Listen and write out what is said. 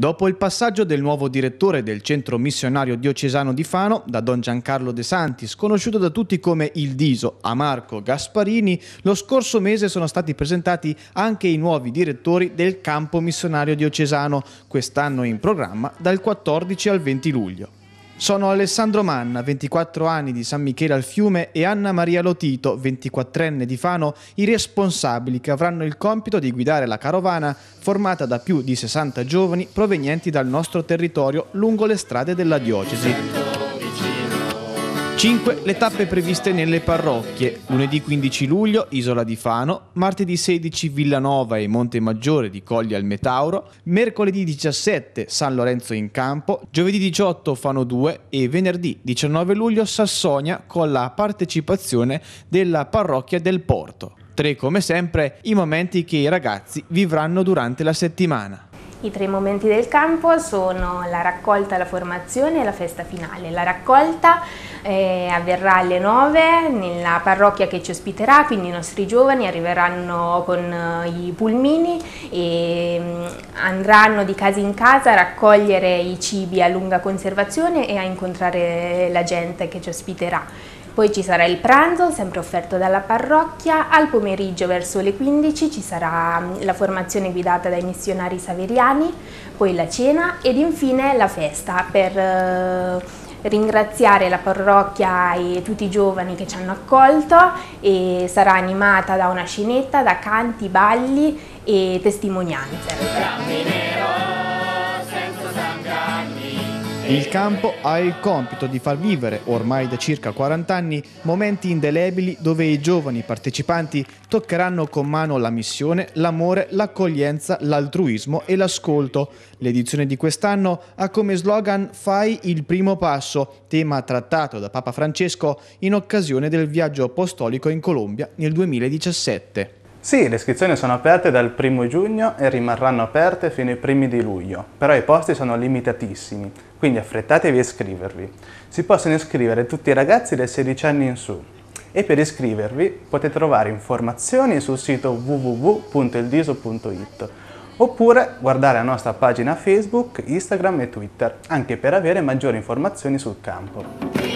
Dopo il passaggio del nuovo direttore del centro missionario diocesano di Fano, da Don Giancarlo De Santis, conosciuto da tutti come Il Diso, a Marco Gasparini, lo scorso mese sono stati presentati anche i nuovi direttori del campo missionario diocesano, quest'anno in programma dal 14 al 20 luglio. Sono Alessandro Manna, 24 anni di San Michele al Fiume, e Anna Maria Lotito, 24enne di Fano, i responsabili che avranno il compito di guidare la carovana formata da più di 60 giovani provenienti dal nostro territorio lungo le strade della diocesi. 5. Le tappe previste nelle parrocchie. Lunedì 15 luglio Isola di Fano, martedì 16 Villanova e Monte Maggiore di Cogli al Metauro, mercoledì 17 San Lorenzo in campo, giovedì 18 Fano 2 e venerdì 19 luglio Sassonia con la partecipazione della parrocchia del Porto. 3. Come sempre i momenti che i ragazzi vivranno durante la settimana. I tre momenti del campo sono la raccolta, la formazione e la festa finale. La raccolta eh, avverrà alle 9 nella parrocchia che ci ospiterà, quindi i nostri giovani arriveranno con eh, i pulmini e mm, andranno di casa in casa a raccogliere i cibi a lunga conservazione e a incontrare la gente che ci ospiterà. Poi ci sarà il pranzo, sempre offerto dalla parrocchia, al pomeriggio verso le 15 ci sarà mm, la formazione guidata dai missionari saveriani, poi la cena ed infine la festa per eh, ringraziare la parrocchia e tutti i giovani che ci hanno accolto e sarà animata da una scinetta, da canti, balli e testimonianze. Il campo ha il compito di far vivere, ormai da circa 40 anni, momenti indelebili dove i giovani partecipanti toccheranno con mano la missione, l'amore, l'accoglienza, l'altruismo e l'ascolto. L'edizione di quest'anno ha come slogan Fai il primo passo, tema trattato da Papa Francesco in occasione del viaggio apostolico in Colombia nel 2017. Sì, le iscrizioni sono aperte dal 1 giugno e rimarranno aperte fino ai primi di luglio, però i posti sono limitatissimi, quindi affrettatevi a iscrivervi. Si possono iscrivere tutti i ragazzi dai 16 anni in su e per iscrivervi potete trovare informazioni sul sito www.eldiso.it oppure guardare la nostra pagina Facebook, Instagram e Twitter, anche per avere maggiori informazioni sul campo.